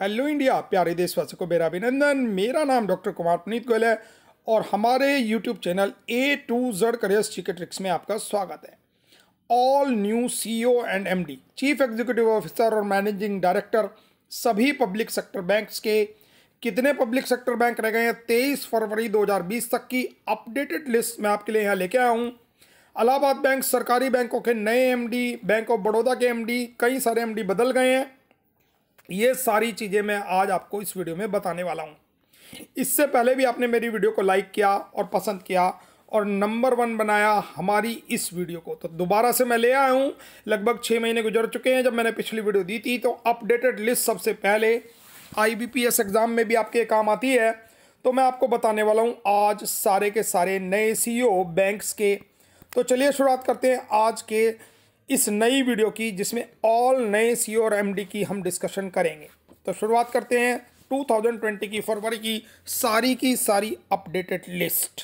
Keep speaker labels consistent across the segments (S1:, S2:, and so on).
S1: Hello India प्यारे देशवासियों को मेरा अभिनंदन मेरा नाम डॉक्टर कुमार पुनीत गोयल है और हमारे YouTube channel A to Z career चिकट ट्रिक्स में आपका स्वागत है all new O and D chief executive officer और मैनेजिंग डायरेक्टर सभी पब्लिक सेक्टर बैंक्स के कितने पब्लिक सेक्टर बैंक रह गए हैं तेईस फरवरी 2020 तक की अपडेटेड लिस्ट मैं आपके लिए यहाँ लेके आया हूँ अलाहाबाद बैंक सरकारी बैंकों के नए एमडी बैंक ऑफ बड़ौदा के एमडी कई सारे एमडी बदल गए हैं ये सारी चीज़ें मैं आज आपको इस वीडियो में बताने वाला हूँ इससे पहले भी आपने मेरी वीडियो को लाइक किया और पसंद किया और नंबर वन बनाया हमारी इस वीडियो को तो दोबारा से मैं ले आया हूँ लगभग छः महीने गुजर चुके हैं जब मैंने पिछली वीडियो दी थी तो अपडेटेड लिस्ट सबसे पहले आईबीपीएस एग्ज़ाम में भी आपके काम आती है तो मैं आपको बताने वाला हूँ आज सारे के सारे नए सी बैंक्स e के तो चलिए शुरुआत करते हैं आज के इस नई वीडियो की जिसमें ऑल नए सी e और एम की हम डिस्कशन करेंगे तो शुरुआत करते हैं 2020 की फरवरी की सारी की सारी updated list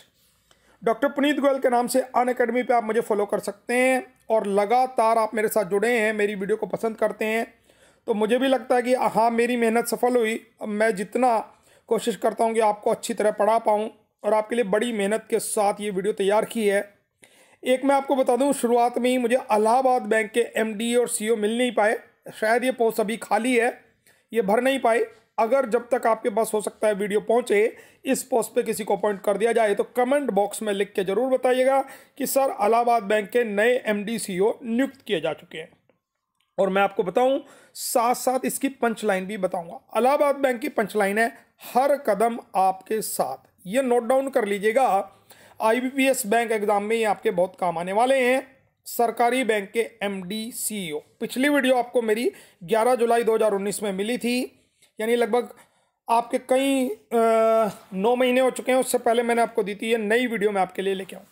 S1: doctor Puneet Goyal के नाम से अन अकेडमी पर आप मुझे फॉलो कर सकते हैं और लगातार आप मेरे साथ जुड़े हैं मेरी वीडियो को पसंद करते हैं तो मुझे भी लगता है कि हाँ मेरी मेहनत सफल हुई अब मैं जितना कोशिश करता हूँ कि आपको अच्छी तरह पढ़ा पाऊँ और आपके लिए बड़ी मेहनत के साथ ये वीडियो तैयार की है एक मैं आपको बता दूं शुरुआत में ही मुझे अलाहाबाद बैंक के एमडी और सीईओ मिल नहीं पाए शायद ये पोस्ट अभी खाली है ये भर नहीं पाए अगर जब तक आपके पास हो सकता है वीडियो पहुंचे इस पोस्ट पे किसी को अपॉइंट कर दिया जाए तो कमेंट बॉक्स में लिख के ज़रूर बताइएगा कि सर अलाहाबाद बैंक के नए एम डी नियुक्त किए जा चुके हैं और मैं आपको बताऊँ साथ साथ इसकी पंच लाइन भी बताऊँगा अलाहाबाद बैंक की पंच लाइन है हर कदम आपके साथ ये नोट डाउन कर लीजिएगा आईबीपीएस बैंक एग्जाम में ये आपके बहुत काम आने वाले हैं सरकारी बैंक के एमडी सीईओ पिछली वीडियो आपको मेरी 11 जुलाई 2019 में मिली थी यानी लगभग आपके कई नौ महीने हो चुके हैं उससे पहले मैंने आपको दी थी ये नई वीडियो मैं आपके लिए लेके आऊँ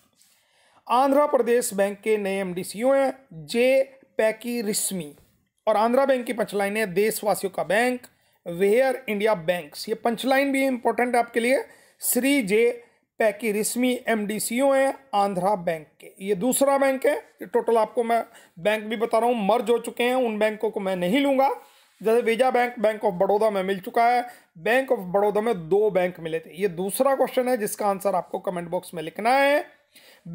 S1: आंध्र प्रदेश बैंक के नए एम डी हैं जे पैकी रिश्मी और आंध्रा बैंक की पंचलाइन है देशवासियों का बैंक वेयर इंडिया बैंक्स ये पंचलाइन भी इंपॉर्टेंट है आपके लिए श्री जे पैकी रिस्मी एम हैं आंध्रा बैंक के ये दूसरा बैंक है ये टोटल आपको मैं बैंक भी बता रहा हूँ मर्ज हो चुके हैं उन बैंकों को मैं नहीं लूँगा जैसे Vijaya bank bank of Baroda में मिल चुका है बैंक ऑफ बड़ौदा में दो बैंक मिले थे ये दूसरा क्वेश्चन है जिसका आंसर आपको कमेंट बॉक्स में लिखना है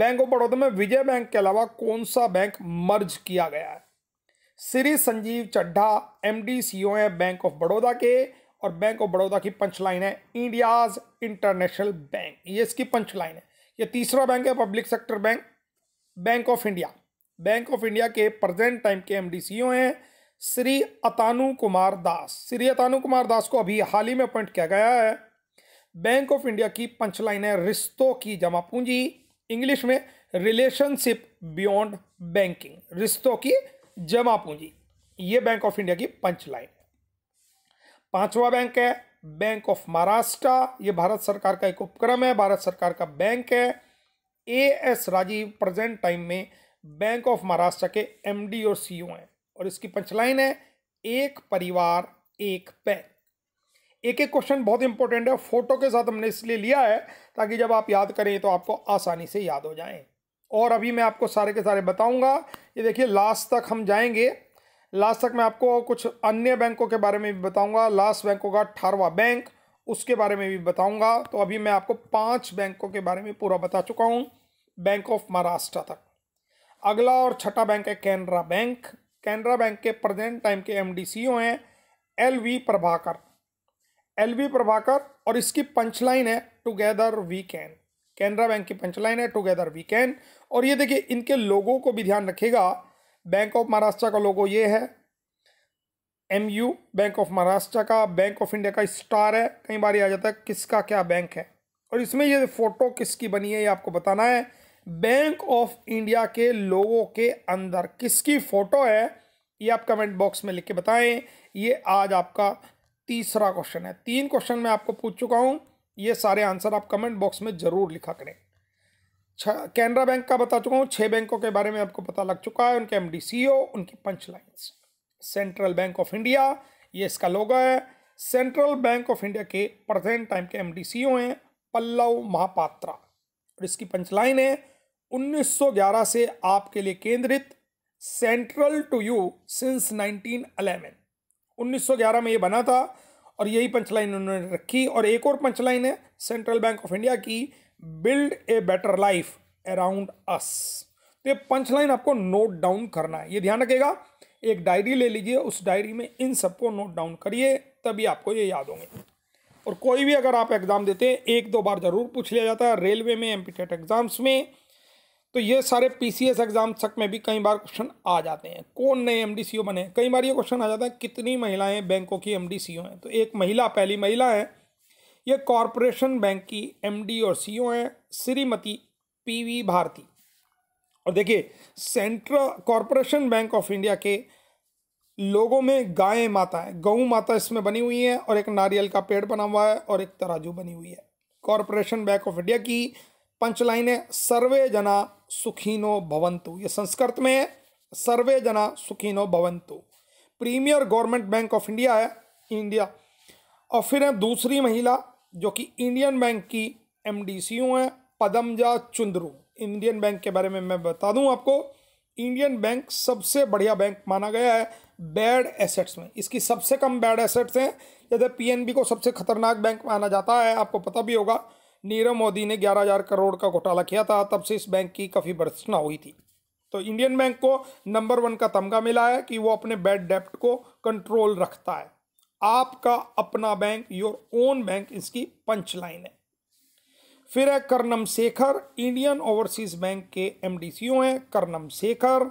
S1: बैंक ऑफ बड़ौदा में विजय बैंक के अलावा कौन सा बैंक मर्ज किया गया है Shri Sanjiv Chadha M D C O हैं बैंक ऑफ बड़ौदा के और बैंक ऑफ बड़ौदा की पंच लाइन है इंडियाज इंटरनेशनल बैंक ये इसकी पंच लाइन है ये तीसरा बैंक है public sector bank bank of India bank of India के प्रेजेंट टाइम के एम e हैं श्री अतानु कुमार दास श्री अतानु कुमार दास को अभी हाल ही में अपॉइंट किया गया है बैंक ऑफ इंडिया की पंच लाइन है रिश्तों की जमा पूंजी इंग्लिश में रिलेशनशिप बियॉन्ड बैंकिंग रिश्तों की जमा पूंजी ये बैंक ऑफ इंडिया की पंच लाइन पांचवा बैंक है बैंक ऑफ महाराष्ट्र ये भारत सरकार का एक उपक्रम है भारत सरकार का बैंक है A S Rajeev present time में बैंक ऑफ महाराष्ट्र के एमडी और सीईओ e हैं और इसकी पंचलाइन है एक परिवार एक बैंक एक एक क्वेश्चन बहुत इंपॉर्टेंट है फोटो के साथ हमने इसलिए लिया है ताकि जब आप याद करें तो आपको आसानी से याद हो जाए और अभी मैं आपको सारे के सारे बताऊंगा ये देखिए लास्ट तक हम जाएंगे लास्ट तक मैं आपको कुछ अन्य बैंकों के बारे में भी बताऊंगा लास्ट बैंक होगा अठारवा बैंक उसके बारे में भी बताऊंगा तो अभी मैं आपको पांच बैंकों के बारे में पूरा बता चुका हूँ बैंक ऑफ महाराष्ट्र तक अगला और छठा बैंक है कैनरा बैंक कैनरा बैंक के प्रेजेंट टाइम के एम डी सी ओ हैं L V Prabhakar L V Prabhakar और इसकी पंचलाइन है together we can Canara bank की पंचलाइन है टुगेदर वी कैन और ये देखिए इनके लोगों को भी ध्यान रखेगा बैंक ऑफ महाराष्ट्र का लोगो ये है M U bank of Maharashtra का बैंक ऑफ इंडिया का स्टार है कई बार ये आ जाता है किसका क्या बैंक है और इसमें ये फ़ोटो किसकी बनी है ये आपको बताना है बैंक ऑफ इंडिया के लोगों के अंदर किसकी फ़ोटो है ये आप कमेंट बॉक्स में लिख के बताएं ये आज आपका तीसरा क्वेश्चन है तीन क्वेश्चन मैं आपको पूछ चुका हूँ ये सारे आंसर आप कमेंट बॉक्स में ज़रूर लिखा करें कैनरा बैंक का बता चुका हूँ छः बैंकों के बारे में आपको पता लग चुका है उनके एम डी सी ओ उनकी punch lines central bank of India ये इसका लोगो है सेंट्रल बैंक ऑफ इंडिया के प्रेजेंट टाइम के एम डी सी ओ हैं पल्लव महापात्रा और इसकी पंचलाइन है 1911 से आपके लिए केंद्रित सेंट्रल टू यू सिंस सौ ग्यारह में ये बना था और यही पंचलाइन उन्होंने रखी और एक और पंचलाइन है सेंट्रल बैंक ऑफ इंडिया की build a better life around us तो ये पंच लाइन आपको नोट डाउन करना है ये ध्यान रखेगा एक डायरी ले लीजिए उस डायरी में इन सबको नोट डाउन करिए तभी आपको ये याद होंगे और कोई भी अगर आप एग्ज़ाम देते हैं एक दो बार ज़रूर पूछ लिया जाता है रेलवे में एम एग्ज़ाम्स e में तो ये सारे पी सी एस एग्ज़ाम तक में भी कई बार क्वेश्चन आ जाते हैं कौन नए एम डी सी ओ बने कई बार ये क्वेश्चन आ जाता है कितनी महिलाएं बैंकों की एम डी सी ओ हैं तो एक महिला पहली महिला है ये कॉरपोरेशन बैंक की एमडी और सीईओ e हैं श्रीमती पीवी भारती और देखिए central corporation bank of India के लोगों में गाय माता है गऊ माता इसमें बनी हुई है और एक नारियल का पेड़ बना हुआ है और एक तराजू बनी हुई है कॉरपोरेशन बैंक ऑफ इंडिया की पंचलाइन है सर्वे जना सुखीनो भवंतु ये संस्कृत में है सर्वे जना सुखीनो भवंतु premier government bank of India है इंडिया और फिर है दूसरी महिला जो कि इंडियन बैंक की एम डी सी यू हैं पदमजा चुंदरू इंडियन बैंक के बारे में मैं बता दूं आपको इंडियन बैंक सबसे बढ़िया बैंक माना गया है बैड एसेट्स में इसकी सबसे कम बैड एसेट्स हैं जैसे पीएनबी को सबसे खतरनाक बैंक माना जाता है आपको पता भी होगा नीरव मोदी ने ग्यारह हज़ार करोड़ का घोटाला किया था तब से इस बैंक की काफ़ी भर्सना हुई थी तो इंडियन बैंक को नंबर वन का तमगा मिला है कि वो अपने बैड डेप्ट को कंट्रोल रखता है आपका अपना बैंक योर ओन बैंक इसकी पंच लाइन है फिर है Karnam Sekhar Indian overseas bank के एमडीसीओ हैं करनम शेखर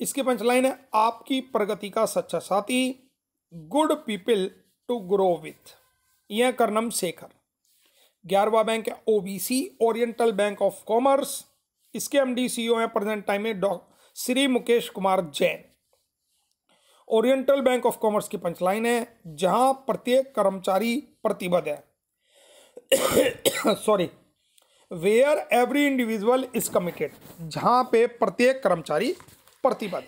S1: इसकी पंच लाइन है आपकी प्रगति का सच्चा साथी good people to grow with यह करनम शेखर ग्यारहवा बैंक है OBC oriental bank of commerce इसके एमडीसीओ हैं प्रेजेंट टाइम में डॉ Shri Mukesh Kumar Jain oriental bank of commerce की पंचलाइन है जहां प्रत्येक कर्मचारी प्रतिबद्ध है sorry where every individual is committed जहां पे प्रत्येक कर्मचारी प्रतिबद्ध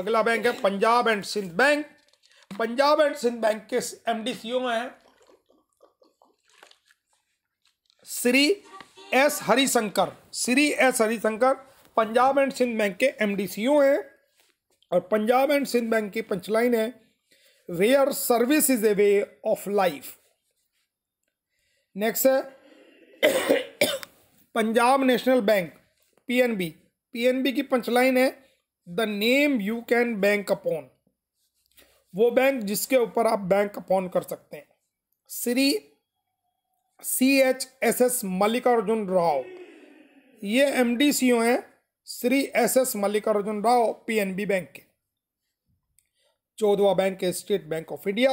S1: अगला बैंक है Punjab and Sindh bank Punjab and Sindh bank के एम डी सी ओ हैं Shri S Harishankar Shri S Harishankar Punjab and Sindh bank के एम डी सी ओ हैं और पंजाब एंड सिंध बैंक की पंचलाइन है where service is a way of life next है Punjab national bank PNB PNB की punchline है the name you can bank upon वो बैंक जिसके ऊपर आप बैंक अपॉन कर सकते हैं Shri C H S S Mallikarjun Rao ये एम डी सी ओ हैं Shri S S Mallikarjun Rao PNB bank के चौदवा बैंक है स्टेट बैंक ऑफ इंडिया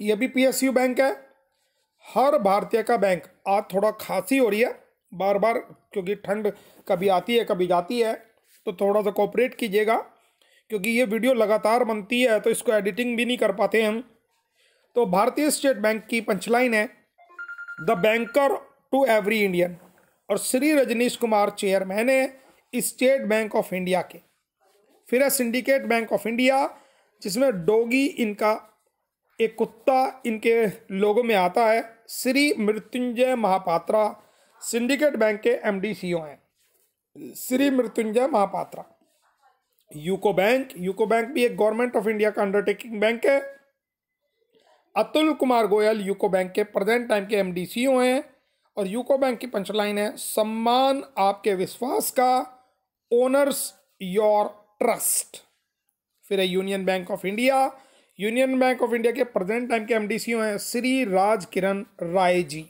S1: यह भी पीएसयू बैंक है हर भारतीय का बैंक आज थोड़ा खांसी हो रही है बार बार क्योंकि ठंड कभी आती है कभी जाती है तो थोड़ा सा कोऑपरेट कीजिएगा क्योंकि ये वीडियो लगातार बनती है तो इसको एडिटिंग भी नहीं कर पाते हम तो भारतीय स्टेट बैंक की पंचलाइन है the banker to every Indian और श्री रजनीश कुमार चेयरमैन है स्टेट बैंक ऑफ इंडिया के फिर है सिंडिकेट बैंक ऑफ इंडिया जिसमें डोगी इनका एक कुत्ता इनके लोगों में आता है श्री मृत्युंजय महापात्रा सिंडिकेट बैंक के एम डी सी ओ हैं Shri Mrityunjay Mahapatra UCO bank UCO bank भी एक गवर्नमेंट ऑफ इंडिया का अंडरटेकिंग बैंक है अतुल कुमार गोयल यूको बैंक के प्रेजेंट टाइम के एम डी सी ओ हैं और यूको बैंक की पंचलाइन है सम्मान आपके विश्वास का ओनर्स योर ट्रस्ट फिर है union bank of India union bank of India के प्रेजेंट टाइम के एमडीसी हैं श्री राज किरण राय जी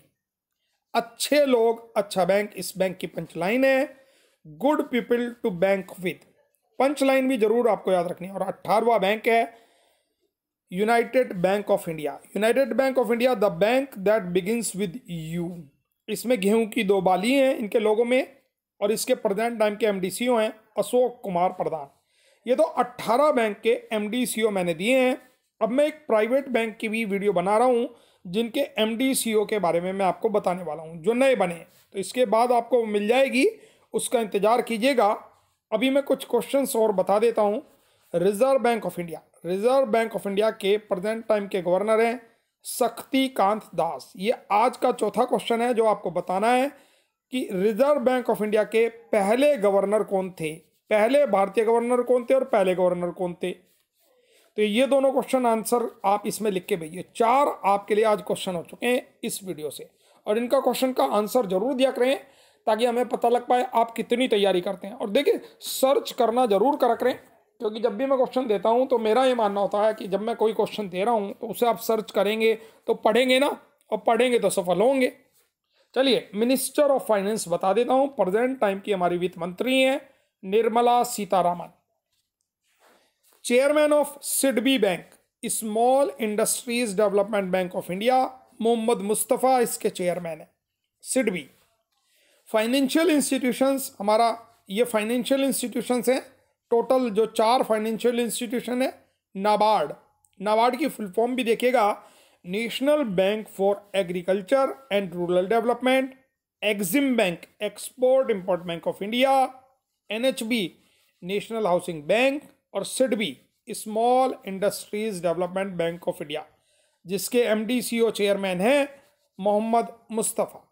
S1: अच्छे लोग अच्छा बैंक इस बैंक की पंचलाइन है good people to bank with punchline भी जरूर आपको याद रखनी है और अट्ठारवा बैंक है united bank of India united bank of India the bank that begins with you इसमें गेहूं की दो बाली हैं इनके लोगों में और इसके प्रधान टाइम के एम हैं अशोक कुमार प्रधान ये तो 18 बैंक के एम मैंने दिए हैं अब मैं एक प्राइवेट बैंक की भी वीडियो बना रहा हूँ जिनके एम के बारे में मैं आपको बताने वाला हूँ जो नए बने तो इसके बाद आपको मिल जाएगी उसका इंतज़ार कीजिएगा अभी मैं कुछ क्वेश्चन और बता देता हूँ reserve bank of India reserve bank of India के प्रेजेंट टाइम के गवर्नर हैं शक्तिकांत दास ये आज का चौथा क्वेश्चन है जो आपको बताना है कि रिजर्व बैंक ऑफ इंडिया के पहले गवर्नर कौन थे पहले भारतीय गवर्नर कौन थे और पहले गवर्नर कौन थे तो ये दोनों क्वेश्चन आंसर आप इसमें लिख के भेजिए चार आपके लिए आज क्वेश्चन हो चुके हैं इस वीडियो से और इनका क्वेश्चन का आंसर जरूर दिया करें ताकि हमें पता लग पाए आप कितनी तैयारी करते हैं और देखिए सर्च करना जरूर करा करें क्योंकि जब भी मैं क्वेश्चन देता हूँ तो मेरा ये मानना होता है कि जब मैं कोई क्वेश्चन दे रहा हूँ तो उसे आप सर्च करेंगे तो पढ़ेंगे ना और पढ़ेंगे तो सफल होंगे चलिए मिनिस्टर ऑफ फाइनेंस बता देता हूँ प्रेजेंट टाइम की हमारी वित्त मंत्री हैं Nirmala Sitharaman chairman of SIDBI bank small industries development bank of India Mohammad Mustafa इसके चेयरमैन है सिडबी फाइनेंशियल इंस्टीट्यूशंस हमारा ये फाइनेंशियल इंस्टीट्यूशंस हैं टोटल जो चार फाइनेंशियल इंस्टीट्यूशन है नाबार्ड नाबार्ड की फुल फॉर्म भी देखेगा national bank for agriculture and rural development EXIM bank export import bank of India N national housing bank और SIDBI small industries development bank of India जिसके M chairman हैं मोहम्मद मुस्तफ़ा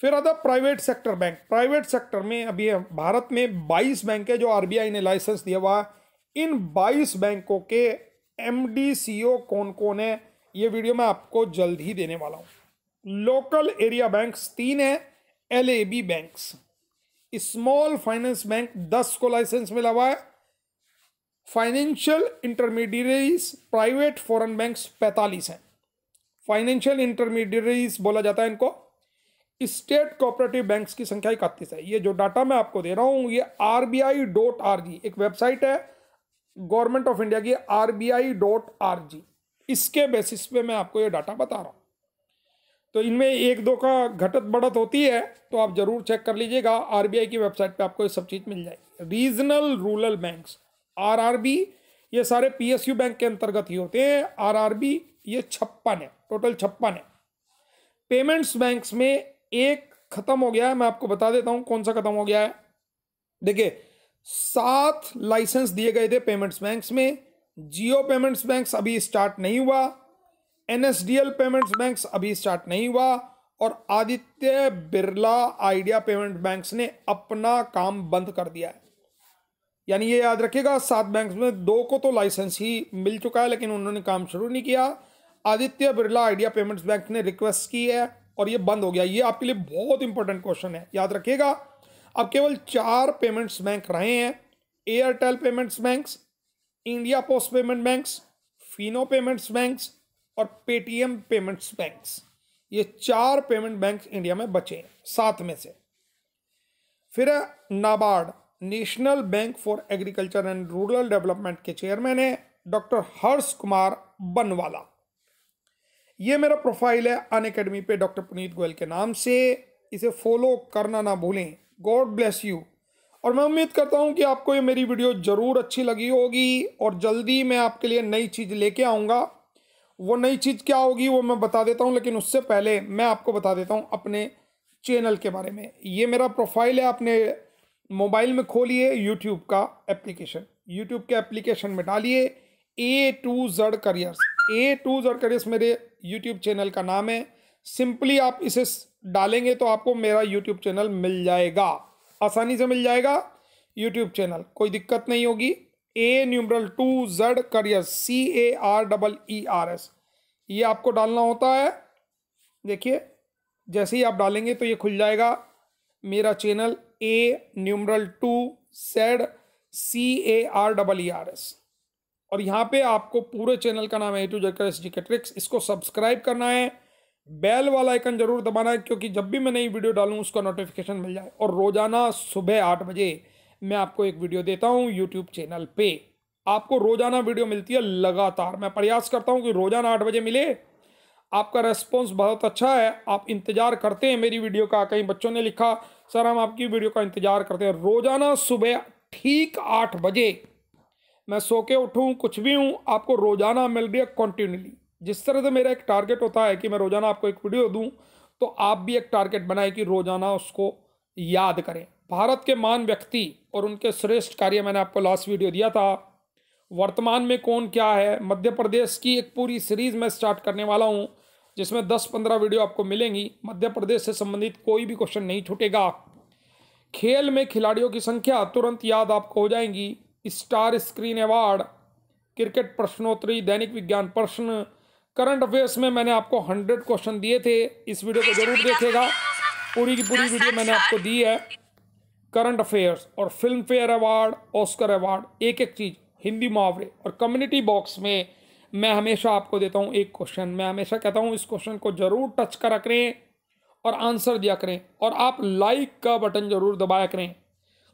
S1: फिर आता private sector bank private sector में अभी भारत में 22 bank है जो आरबीआई ने लाइसेंस दिया हुआ इन 22 बैंकों के एम e कौन कौन है ये वीडियो मैं आपको जल्द ही देने वाला हूँ लोकल एरिया बैंक्स तीन है L banks small finance bank दस को लाइसेंस मिला हुआ है financial intermediaries private foreign banks पैंतालीस हैं फाइनेंशियल इंटरमीडियरीज बोला जाता है इनको स्टेट कोऑपरेटिव बैंक्स की संख्या इकतीस है ये जो डाटा मैं आपको दे रहा हूँ ये R B I dot org एक वेबसाइट है गवर्नमेंट ऑफ इंडिया की R B I dot org इसके बेसिस पे मैं आपको ये डाटा बता रहा हूँ तो इनमें एक दो का घटत बढ़त होती है तो आप ज़रूर चेक कर लीजिएगा आर बी आई की वेबसाइट पर आपको ये सब चीज़ मिल जाएगी regional rural bank R R B ये सारे पी एस यू बैंक के अंतर्गत ही होते हैं आर आर बी ये छप्पन है टोटल छप्पन है पेमेंट्स बैंक्स में एक खत्म हो गया है मैं आपको बता देता हूं कौन सा खत्म हो गया है देखिए सात लाइसेंस दिए गए थे पेमेंट्स बैंक्स में जियो पेमेंट्स बैंक्स अभी स्टार्ट नहीं हुआ एनएसडीएल पेमेंट्स बैंक्स अभी स्टार्ट नहीं हुआ और Aditya Birla Idea payment banks ने अपना काम बंद कर दिया है यानी ये याद रखिएगा सात बैंक्स में दो को तो लाइसेंस ही मिल चुका है लेकिन उन्होंने काम शुरू नहीं किया Aditya Birla Idea payments bank ने रिक्वेस्ट की है और ये बंद हो गया ये आपके लिए बहुत इंपॉर्टेंट क्वेश्चन है याद रखिएगा अब केवल चार पेमेंट्स बैंक रहे हैं Airtel payments bank India post payment bank Fino payments bank और पेटीएम पेमेंट्स बैंक ये चार पेमेंट बैंक इंडिया में बचे हैं सात में से फिर NABARD national bank for agriculture and rural development के चेयरमैन है डॉक्टर हर्ष कुमार बनवाला ये मेरा प्रोफाइल है अन अकेडमी पर डॉक्टर पुनीत गोयल के नाम से इसे फॉलो करना ना भूलें गॉड ब्लेस यू और मैं उम्मीद करता हूँ कि आपको ये मेरी वीडियो ज़रूर अच्छी लगी होगी और जल्दी मैं आपके लिए नई चीज़ लेके आऊँगा वो नई चीज़ क्या होगी वो मैं बता देता हूँ लेकिन उससे पहले मैं आपको बता देता हूँ अपने चैनल के बारे में ये मेरा प्रोफाइल है आपने मोबाइल में खोलिए यूट्यूब का एप्लीकेशन यूट्यूब के एप्लीकेशन में डालिए A to Z careers A to careers मेरे यूट्यूब चैनल का नाम है सिंपली आप इसे डालेंगे तो आपको मेरा यूट्यूब चैनल मिल जाएगा आसानी से मिल जाएगा यूट्यूब चैनल कोई दिक्कत नहीं होगी A numeral to Z career C A R double E R e S e ये आपको डालना होता है देखिए जैसे ही आप डालेंगे तो ये खुल जाएगा मेरा channel A numeral to Z C A R double E R S और यहाँ पे आपको पूरे चैनल का नाम है टू जेड एस जी के ट्रिक्स इसको सब्सक्राइब करना है बेल वाला आइकन जरूर दबाना है क्योंकि जब भी मैं नई वीडियो डालूँ उसका नोटिफिकेशन मिल जाए और रोज़ाना सुबह आठ बजे मैं आपको एक वीडियो देता हूँ यूट्यूब चैनल पे आपको रोज़ाना वीडियो मिलती है लगातार मैं प्रयास करता हूँ कि रोज़ाना आठ बजे मिले आपका रेस्पॉन्स बहुत अच्छा है आप इंतज़ार करते हैं मेरी वीडियो का कई बच्चों ने लिखा सर हम आपकी वीडियो का इंतज़ार करते हैं रोज़ाना सुबह ठीक आठ बजे मैं सो के उठूँ कुछ भी हूँ आपको रोज़ाना मिल रही है कॉन्टीन्यूली जिस तरह से मेरा एक टारगेट होता है कि मैं रोज़ाना आपको एक वीडियो दूँ तो आप भी एक टारगेट बनाए कि रोज़ाना उसको याद करें भारत के मान व्यक्ति और उनके श्रेष्ठ कार्य मैंने आपको लास्ट वीडियो दिया था वर्तमान में कौन क्या है मध्य प्रदेश की एक पूरी सीरीज़ मैं स्टार्ट करने वाला हूँ जिसमें दस पंद्रह वीडियो आपको मिलेंगी मध्य प्रदेश से संबंधित कोई भी क्वेश्चन नहीं छूटेगा खेल में खिलाड़ियों की संख्या तुरंत याद आपको हो जाएंगी स्टार स्क्रीन अवार्ड क्रिकेट प्रश्नोत्तरी दैनिक विज्ञान प्रश्न करंट अफेयर्स में मैंने आपको हंड्रेड क्वेश्चन दिए थे इस वीडियो को जरूर देखेगा पूरी की पूरी वीडियो मैंने आपको दी है करंट अफेयर्स और Filmfare award Oscar award एक एक चीज़ हिंदी मुहावरे और कम्युनिटी बॉक्स में मैं हमेशा आपको देता हूँ एक क्वेश्चन मैं हमेशा कहता हूँ इस क्वेश्चन को ज़रूर टच करा करें और आंसर दिया करें और आप लाइक का बटन ज़रूर दबाया करें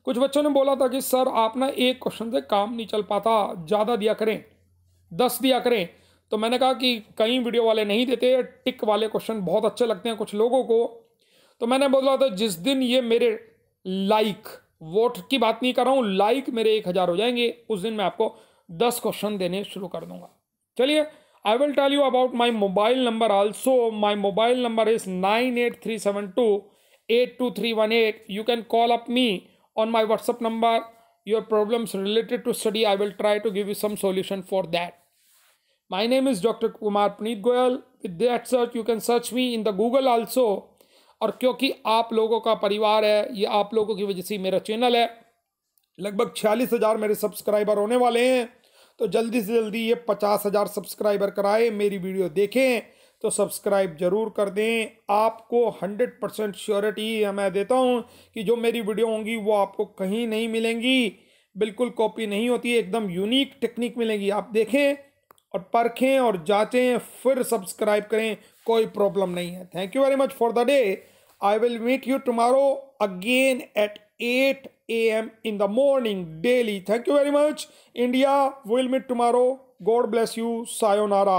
S1: कुछ बच्चों ने बोला था कि सर आप ना एक क्वेश्चन से काम नहीं चल पाता ज़्यादा दिया करें दस दिया करें तो मैंने कहा कि कई वीडियो वाले नहीं देते टिक वाले क्वेश्चन बहुत अच्छे लगते हैं कुछ लोगों को तो मैंने बोला था जिस दिन ये मेरे लाइक वोट की बात नहीं कर रहा हूँ लाइक मेरे एक हज़ार हो जाएंगे उस दिन मैं आपको दस क्वेश्चन देने शुरू कर दूंगा चलिए I will tell you about my mobile number also my mobile number is nine eight three seven two eight two three one eight you can call up me on my whatsapp number your problems related to study i will try to give you some solution for that my name is dr kumar puneet goyal with that search you can search me in the google also और क्योंकि आप लोगों का परिवार है ये आप लोगों की वजह से मेरा चैनल है लगभग छियालीस हज़ार मेरे सब्सक्राइबर होने वाले हैं तो जल्दी से जल्दी ये पचास हज़ार सब्सक्राइबर कराएं मेरी वीडियो देखें तो सब्सक्राइब जरूर कर दें आपको 100 परसेंट श्योरिटी मैं देता हूँ कि जो मेरी वीडियो होंगी वो आपको कहीं नहीं मिलेंगी बिल्कुल कॉपी नहीं होती एकदम यूनिक टेक्निक मिलेगी आप देखें और परखें और जाँचें फिर सब्सक्राइब करें कोई प्रॉब्लम नहीं है thank you very much for the day I will meet you tomorrow again at A a.m. in the morning daily. Thank you very much. India, will meet tomorrow. God bless you. Sayonara.